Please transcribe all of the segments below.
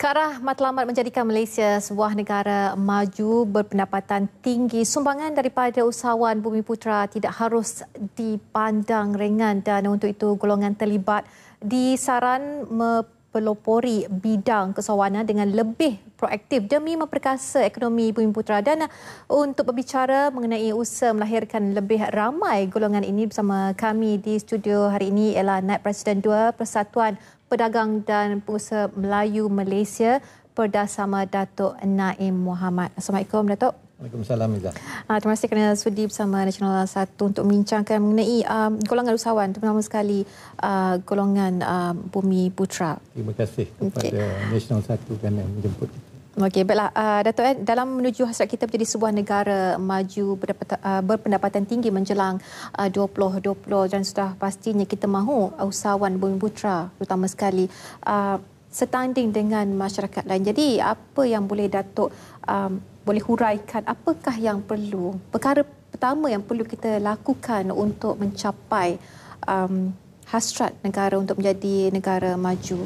Karah matlamat menjadikan Malaysia sebuah negara maju berpendapatan tinggi. Sumbangan daripada usahawan Bumi Putra tidak harus dipandang ringan dan untuk itu golongan terlibat disaran mempelopori bidang kesawanan dengan lebih proaktif demi memperkasa ekonomi Bumi Putra. Dan untuk berbicara mengenai usaha melahirkan lebih ramai golongan ini bersama kami di studio hari ini ialah Naib Presiden 2 Persatuan pedagang dan pengusaha Melayu Malaysia Perdasama Datuk Naim Muhammad. Assalamualaikum Datuk. Waalaikumsalam Izzah. Uh, terima kasih kerana sudi bersama National 1 untuk membincangkan mengenai um, golongan usahawan terutama sekali uh, golongan um, Bumi Putra. Terima kasih kepada okay. Nasional 1 kerana menjemput kita. Okey, baiklah. Uh, ah, Dato' Ed, dalam menuju hasrat kita menjadi sebuah negara maju ah, berpendapatan tinggi menjelang ah, uh, 2020 dan sudah pastinya kita mahu usahawan Bumi Putra terutama sekali uh, setanding dengan masyarakat lain. Jadi, apa yang boleh Dato' um, boleh huraikan, apakah yang perlu, perkara pertama yang perlu kita lakukan untuk mencapai um, hasrat negara untuk menjadi negara maju?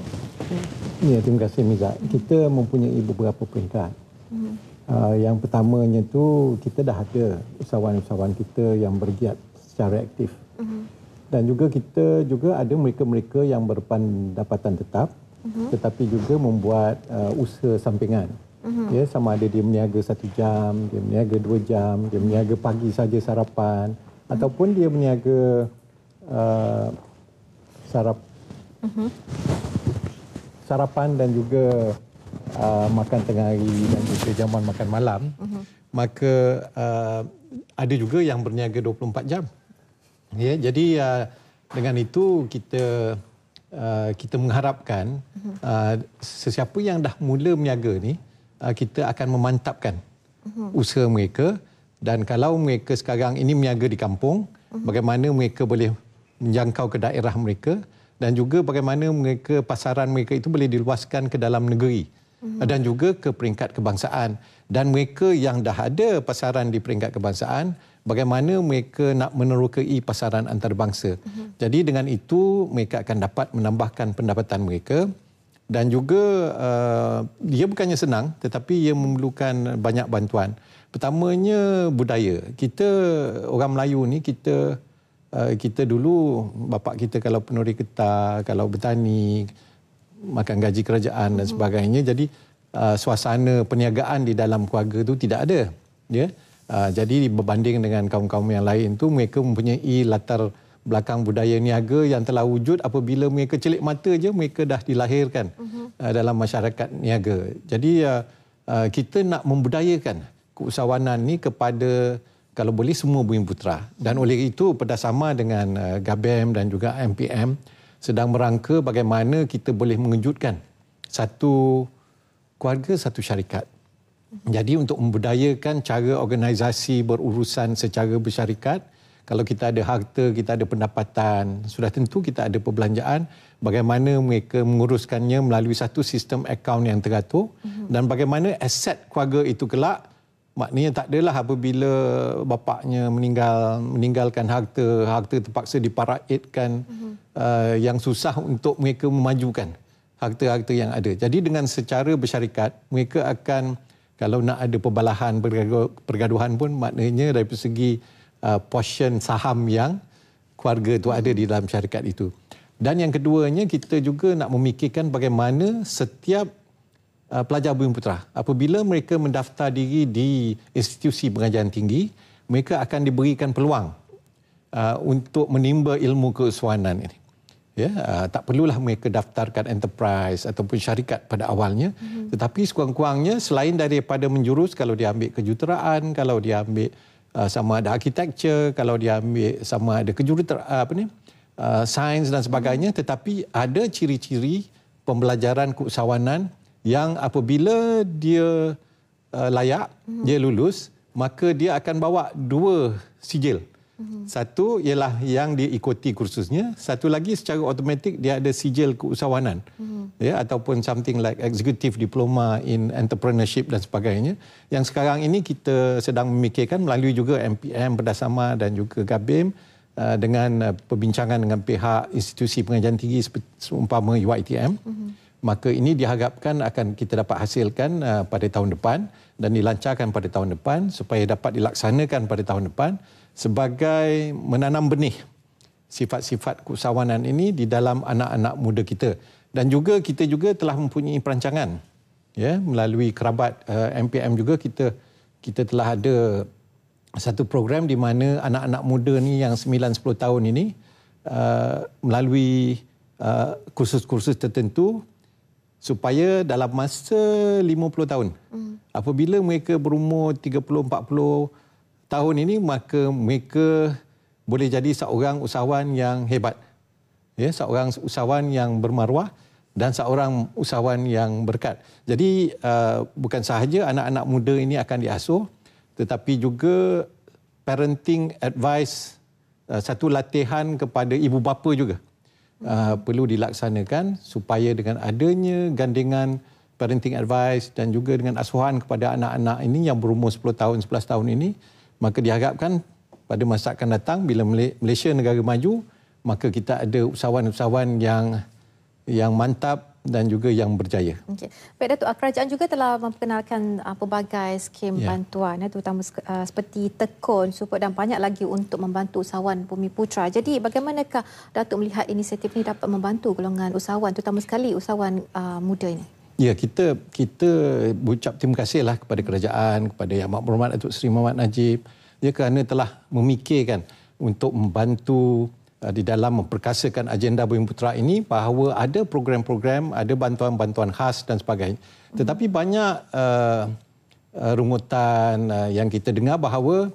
Hmm. Ya, terima kasih Miza. Kita mempunyai beberapa peringkat. Hmm. Uh, yang pertamanya tu kita dah ada usahawan-usahawan kita yang bergiat secara aktif. Hmm. Dan juga kita juga ada mereka-mereka yang berpendapatan tetap hmm. tetapi juga membuat uh, usaha sampingan. Hmm. Ya, sama ada dia meniaga satu jam, dia meniaga dua jam, dia meniaga pagi saja sarapan, hmm. ataupun dia meniaga uh, sarap. Hmm sarapan dan juga uh, makan tengah hari dan juga jamuan makan malam, uh-huh. maka uh, ada juga yang berniaga 24 jam. Ya, jadi uh, dengan itu kita uh, kita mengharapkan mhm. uh, sesiapa yang dah mula berniaga ni uh, kita akan memantapkan uh-huh. usaha mereka dan kalau mereka sekarang ini berniaga di kampung, uh-huh. bagaimana mereka boleh menjangkau ke daerah mereka? dan juga bagaimana mereka pasaran mereka itu boleh diluaskan ke dalam negeri hmm. dan juga ke peringkat kebangsaan dan mereka yang dah ada pasaran di peringkat kebangsaan bagaimana mereka nak menerokai pasaran antarabangsa. Uh hmm. -huh. Jadi dengan itu mereka akan dapat menambahkan pendapatan mereka dan juga uh, ia bukannya senang tetapi ia memerlukan banyak bantuan. Pertamanya budaya. Kita orang Melayu ni kita Eh, kita dulu bapa kita kalau penuri kita, kalau bertani, makan gaji kerajaan dan sebagainya. Jadi uh, suasana perniagaan di dalam keluarga itu tidak ada. Ya. Yeah? Uh, jadi berbanding dengan kaum-kaum yang lain tu mereka mempunyai latar belakang budaya niaga yang telah wujud apabila mereka celik mata je mereka dah dilahirkan mm-hmm. uh, dalam masyarakat niaga. Jadi uh, uh, kita nak membudayakan keusahawanan ni kepada kalau boleh semua bumi putra dan oleh itu berdasarkan dengan uh, eh, GABM dan juga MPM sedang merangka bagaimana kita boleh mengejutkan satu keluarga satu syarikat jadi untuk membudayakan cara organisasi berurusan secara bersyarikat kalau kita ada harta kita ada pendapatan sudah tentu kita ada perbelanjaan bagaimana mereka menguruskannya melalui satu sistem akaun yang teratur mhm. dan bagaimana aset keluarga itu kelak maknanya tak adalah apabila bapaknya meninggal meninggalkan harta harta terpaksa diparaitkan mm-hmm. uh, yang susah untuk mereka memajukan harta-harta yang ada. Jadi dengan secara bersyarikat mereka akan kalau nak ada perbalahan pergaduhan pun maknanya dari segi uh, portion saham yang keluarga itu ada di dalam syarikat itu. Dan yang keduanya kita juga nak memikirkan bagaimana setiap Uh, pelajar Bumi Putra. Apabila mereka mendaftar diri di institusi pengajian tinggi, mereka akan diberikan peluang uh, untuk menimba ilmu keusuhanan ini. Ya, uh, tak perlulah mereka daftarkan enterprise ataupun syarikat pada awalnya. Mm-hmm. Tetapi sekurang-kurangnya selain daripada menjurus kalau dia ambil kejuruteraan, kalau dia ambil uh, sama ada architecture, kalau dia ambil sama ada kejuruteraan uh, apa ni? Uh, sains dan sebagainya, mm-hmm. tetapi ada ciri-ciri pembelajaran keusahawanan yang apabila dia uh, layak, mm-hmm. dia lulus, maka dia akan bawa dua sijil. Mm-hmm. Satu ialah yang dia ikuti kursusnya, satu lagi secara automatik dia ada sijil keusahawanan. Mm-hmm. Ya ataupun something like executive diploma in entrepreneurship dan sebagainya. Yang sekarang ini kita sedang memikirkan melalui juga MPM bersama dan juga Gabim uh, dengan uh, perbincangan dengan pihak institusi pengajian tinggi seperti seumpama UiTM. Mm-hmm maka ini diharapkan akan kita dapat hasilkan uh, pada tahun depan dan dilancarkan pada tahun depan supaya dapat dilaksanakan pada tahun depan sebagai menanam benih sifat-sifat keusahawanan ini di dalam anak-anak muda kita dan juga kita juga telah mempunyai perancangan ya melalui kerabat uh, MPM juga kita kita telah ada satu program di mana anak-anak muda ni yang 9 10 tahun ini uh, melalui uh, kursus-kursus tertentu supaya dalam masa 50 tahun hmm. apabila mereka berumur 30 40 tahun ini maka mereka boleh jadi seorang usahawan yang hebat ya seorang usahawan yang bermaruah dan seorang usahawan yang berkat jadi uh, bukan sahaja anak-anak muda ini akan diasuh tetapi juga parenting advice uh, satu latihan kepada ibu bapa juga uh, perlu dilaksanakan supaya dengan adanya gandingan parenting advice dan juga dengan asuhan kepada anak-anak ini yang berumur 10 tahun, 11 tahun ini, maka diharapkan pada masa akan datang bila Malaysia negara maju, maka kita ada usahawan-usahawan yang yang mantap dan juga yang berjaya. Okey. Baik Datuk, ah, kerajaan juga telah memperkenalkan uh, pelbagai skim yeah. bantuan ya terutama uh, seperti tekun, support dan banyak lagi untuk membantu usahawan Bumi Putra. Jadi bagaimanakah Datuk melihat inisiatif ini dapat membantu golongan usahawan terutama sekali usahawan uh, muda ini? Ya, kita kita ucap terima kasihlah kepada kerajaan, kepada Yang Berhormat Datuk Seri Muhammad Najib. Ya kerana telah memikirkan untuk membantu Uh, di dalam memperkasakan agenda Bumi Putera ini bahawa ada program-program, ada bantuan-bantuan khas dan sebagainya. Tetapi banyak uh, uh rungutan uh, yang kita dengar bahawa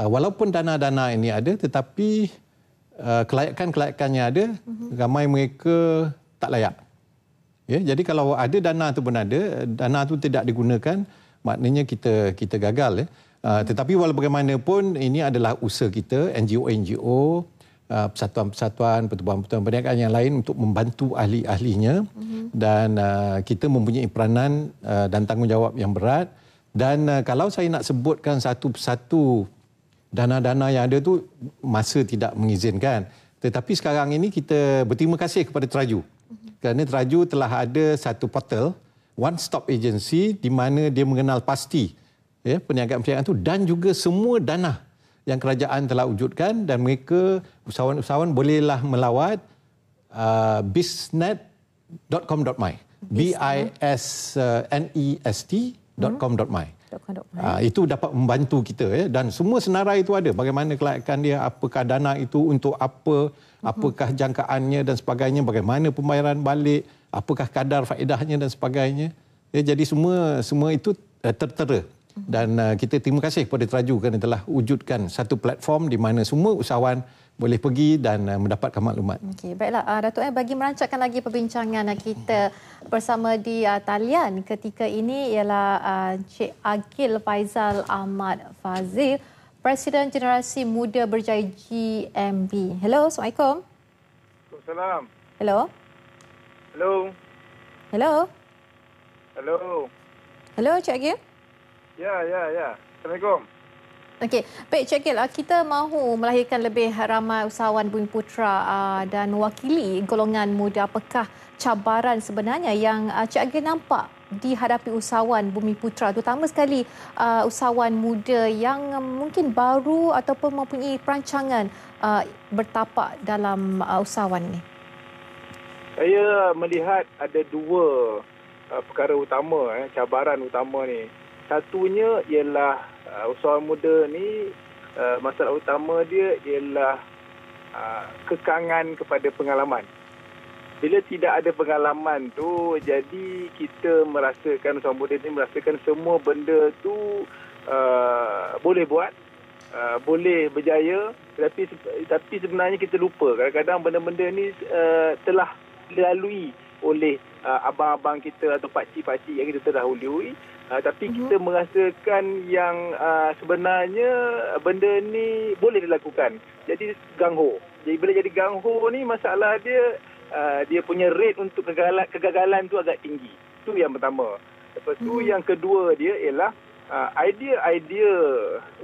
uh, walaupun dana-dana ini ada tetapi uh, kelayakan-kelayakannya ada, uh-huh. ramai mereka tak layak. Ya, jadi kalau ada dana itu pun ada, dana itu tidak digunakan, maknanya kita kita gagal. Ya. Uh, tetapi walaupun bagaimanapun ini adalah usaha kita, NGO-NGO, Uh, persatuan-persatuan, pertubuhan-pertubuhan perniagaan yang lain untuk membantu ahli-ahlinya mm-hmm. dan uh, kita mempunyai peranan uh, dan tanggungjawab yang berat dan uh, kalau saya nak sebutkan satu persatu dana-dana yang ada tu masa tidak mengizinkan tetapi sekarang ini kita berterima kasih kepada Teraju mm-hmm. kerana Teraju telah ada satu portal one stop agency di mana dia mengenal pasti ya perniagaan-perniagaan itu dan juga semua dana yang kerajaan telah wujudkan dan mereka usahawan-usahawan bolehlah melawat uh, bisnet.com.my b i s n e s t.com.my hmm. Uh, ah, itu dapat membantu kita ya dan semua senarai itu ada bagaimana kelayakan dia apakah dana itu untuk apa hmm. apakah jangkaannya dan sebagainya bagaimana pembayaran balik apakah kadar faedahnya dan sebagainya ya jadi semua semua itu eh, tertera dan uh, kita terima kasih kepada Teraju kerana telah wujudkan satu platform di mana semua usahawan boleh pergi dan uh, mendapatkan maklumat. Okey, baiklah uh, Datuk eh bagi merancangkan lagi perbincangan uh, kita bersama di uh, talian ketika ini ialah Encik uh, Agil Faizal Ahmad Fazil, Presiden Generasi Muda Berjaya GMB. Hello, Assalamualaikum. Assalamualaikum. Hello. Hello. Hello. Hello. Hello, Encik Agil. Ya, ya, ya. Assalamualaikum. Okey, baik Cekil, ah, kita mahu melahirkan lebih ramai usahawan Bumi Putra ah, dan wakili golongan muda. Apakah cabaran sebenarnya yang ah, Cik Agil nampak dihadapi usahawan Bumi Putra, terutama sekali usahawan muda yang mungkin baru ataupun mempunyai perancangan bertapak dalam usahawan ini? Saya melihat ada dua perkara utama, eh, cabaran utama ni satunya ialah uh, usahawan muda ni uh, masalah utama dia ialah uh, kekangan kepada pengalaman. Bila tidak ada pengalaman tu jadi kita merasakan usahawan muda ni merasakan semua benda tu uh, boleh buat Uh, boleh berjaya tapi tapi sebenarnya kita lupa kadang-kadang benda-benda ni uh, telah dilalui oleh uh, abang-abang kita atau pakcik-pakcik yang kita telah lalui Uh, tapi uh-huh. kita merasakan yang uh, sebenarnya benda ni boleh dilakukan. Jadi gangho. Jadi bila jadi gangho ni masalah dia uh, dia punya rate untuk kegagalan, kegagalan tu agak tinggi. tu yang pertama. Lepas tu uh-huh. yang kedua dia ialah uh, idea-idea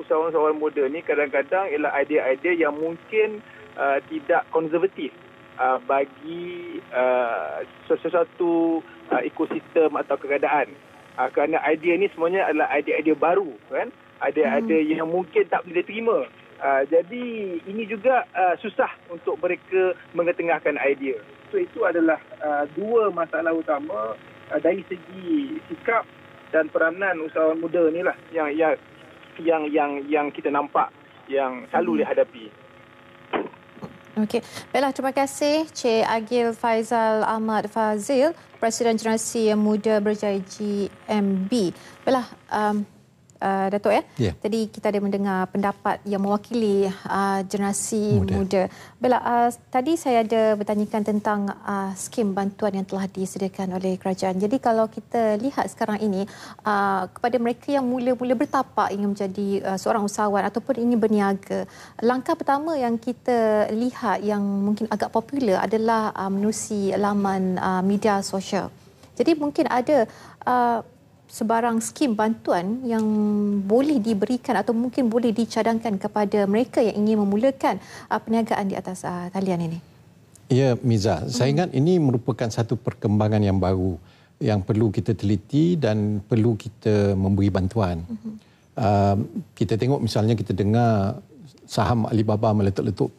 usahawan-usahawan muda ni kadang-kadang ialah idea-idea yang mungkin uh, tidak konservatif. Uh, bagi uh, sesuatu uh, ekosistem atau keadaan. Uh, kerana idea ni semuanya adalah idea-idea baru kan. Ada hmm. ada yang mungkin tak boleh diterima. Uh, ah, jadi ini juga uh, susah untuk mereka mengetengahkan idea. So itu adalah uh, dua masalah utama uh, dari segi sikap dan peranan usahawan muda ni lah yang, yang yang yang yang kita nampak yang selalu hmm. dihadapi. Hmm. Okey. Baiklah, terima kasih Cik Agil Faizal Ahmad Fazil, Presiden Generasi Muda Berjaya GMB. Baiklah, um, Uh, Datuk ya. Yeah. Tadi kita ada mendengar pendapat yang mewakili uh, generasi muda. muda. Bella, uh, tadi saya ada bertanyakan tentang uh, skim bantuan yang telah disediakan oleh kerajaan. Jadi kalau kita lihat sekarang ini uh, kepada mereka yang mula-mula bertapak ingin menjadi uh, seorang usahawan ataupun ingin berniaga, langkah pertama yang kita lihat yang mungkin agak popular adalah uh, menerusi laman uh, media sosial. Jadi mungkin ada uh, sebarang skim bantuan yang boleh diberikan atau mungkin boleh dicadangkan kepada mereka yang ingin memulakan uh, perniagaan di atas uh, talian ini? Ya, Miza. Hmm. Saya ingat ini merupakan satu perkembangan yang baru yang perlu kita teliti dan perlu kita memberi bantuan. Hmm. Uh, kita tengok misalnya kita dengar saham Alibaba meletup-letup.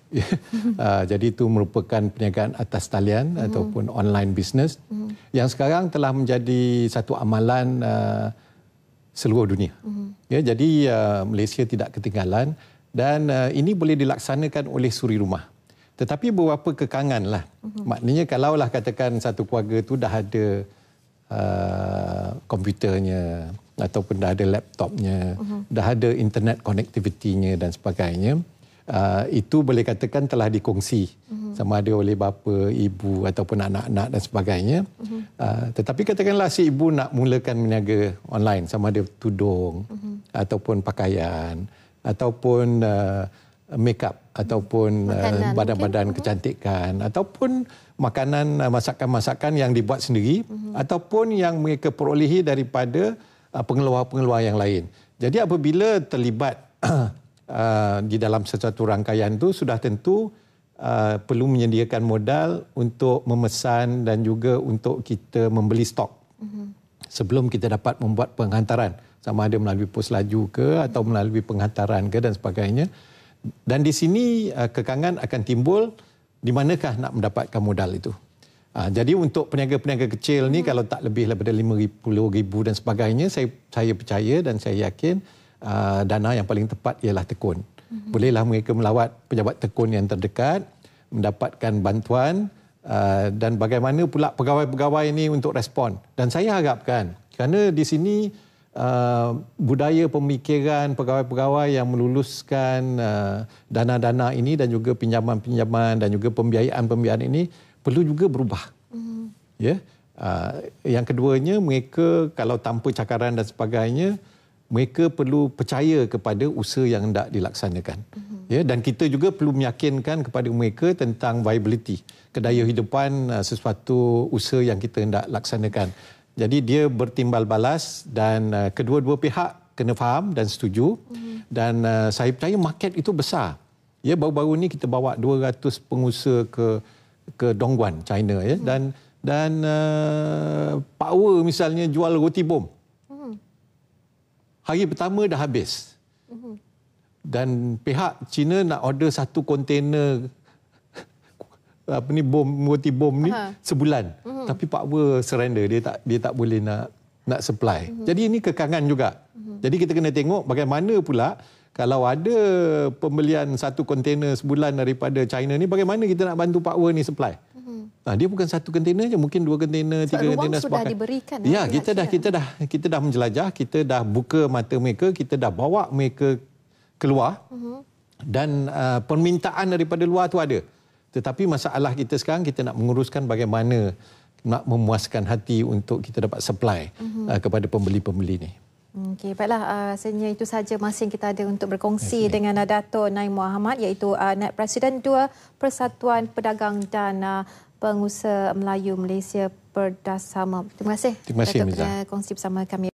uh, jadi itu merupakan perniagaan atas talian mm-hmm. ataupun online business mm-hmm. yang sekarang telah menjadi satu amalan uh, seluruh dunia. Mm-hmm. Ya, jadi uh, Malaysia tidak ketinggalan dan uh, ini boleh dilaksanakan oleh suri rumah. Tetapi beberapa kekangan lah. Mm-hmm. Maknanya kalaulah katakan satu keluarga itu dah ada uh, komputernya, ataupun dah ada laptopnya, uh-huh. dah ada internet connectivity-nya dan sebagainya, uh, itu boleh katakan telah dikongsi uh-huh. sama ada oleh bapa, ibu ataupun anak-anak dan sebagainya. Uh-huh. Uh, tetapi katakanlah si ibu nak mulakan meniaga online sama ada tudung uh-huh. ataupun pakaian ataupun uh, makeup ataupun uh, badan-badan kecantikan uh-huh. ataupun makanan uh, masakan-masakan yang dibuat sendiri uh-huh. ataupun yang mereka perolehi daripada Uh, pengeluar-pengeluar yang lain. Jadi apabila terlibat uh, di dalam sesuatu rangkaian itu sudah tentu uh, perlu menyediakan modal untuk memesan dan juga untuk kita membeli stok mhm. sebelum kita dapat membuat penghantaran sama ada melalui pos laju ke mhm. atau melalui penghantaran ke dan sebagainya. Dan di sini kekangan akan timbul di manakah nak mendapatkan modal itu. Ha, jadi untuk peniaga-peniaga kecil ni hmm. kalau tak lebih daripada 50 ribu dan sebagainya, saya, saya percaya dan saya yakin uh, dana yang paling tepat ialah tekun. Hmm. Bolehlah mereka melawat pejabat tekun yang terdekat, mendapatkan bantuan uh, dan bagaimana pula pegawai-pegawai ini untuk respon. Dan saya harapkan kerana di sini uh, budaya pemikiran pegawai-pegawai yang meluluskan uh, dana-dana ini dan juga pinjaman-pinjaman dan juga pembiayaan-pembiayaan ini perlu juga berubah. Mm. Ya. Uh, yang keduanya mereka kalau tanpa cakaran dan sebagainya mereka perlu percaya kepada usaha yang hendak dilaksanakan. Mm-hmm. Ya dan kita juga perlu meyakinkan kepada mereka tentang viability, kedaya hidupan ah, sesuatu usaha yang kita hendak laksanakan. Jadi dia bertimbal balas dan ah, kedua-dua pihak kena faham dan setuju. Mm-hmm. Dan saya percaya market itu besar. Ya baru-baru ni kita bawa 200 pengusaha ke ke Dongguan China ya dan dan uh, power misalnya jual roti bom. Hmm. Hari pertama dah habis. Hmm. Dan pihak China nak order satu kontainer apa ni bom roti bom ni Aha. sebulan. Hmm. Tapi power surrender dia tak dia tak boleh nak nak supply. Hmm. Jadi ini kekangan juga. Hmm. Jadi kita kena tengok bagaimana pula kalau ada pembelian satu kontena sebulan daripada China ni bagaimana kita nak bantu Pakwa ni supply mm ha, dia bukan satu kontena je mungkin dua kontena, so, tiga kontainer sudah sebulan. diberikan ya eh, kita China. dah kita dah kita dah menjelajah kita dah buka mata mereka kita dah bawa mereka keluar mm-hmm. dan uh, permintaan daripada luar tu ada tetapi masalah kita sekarang kita nak menguruskan bagaimana nak memuaskan hati untuk kita dapat supply mm-hmm. uh, kepada pembeli-pembeli ni Okey, baiklah. Uh, rasanya itu saja masa yang kita ada untuk berkongsi okay. dengan uh, Dato' Naim Muhammad iaitu uh, Naib Presiden Dua Persatuan Pedagang dan uh, Pengusaha Melayu Malaysia Perdasama. Terima kasih. Terima kasih, Dato' kongsi bersama kami.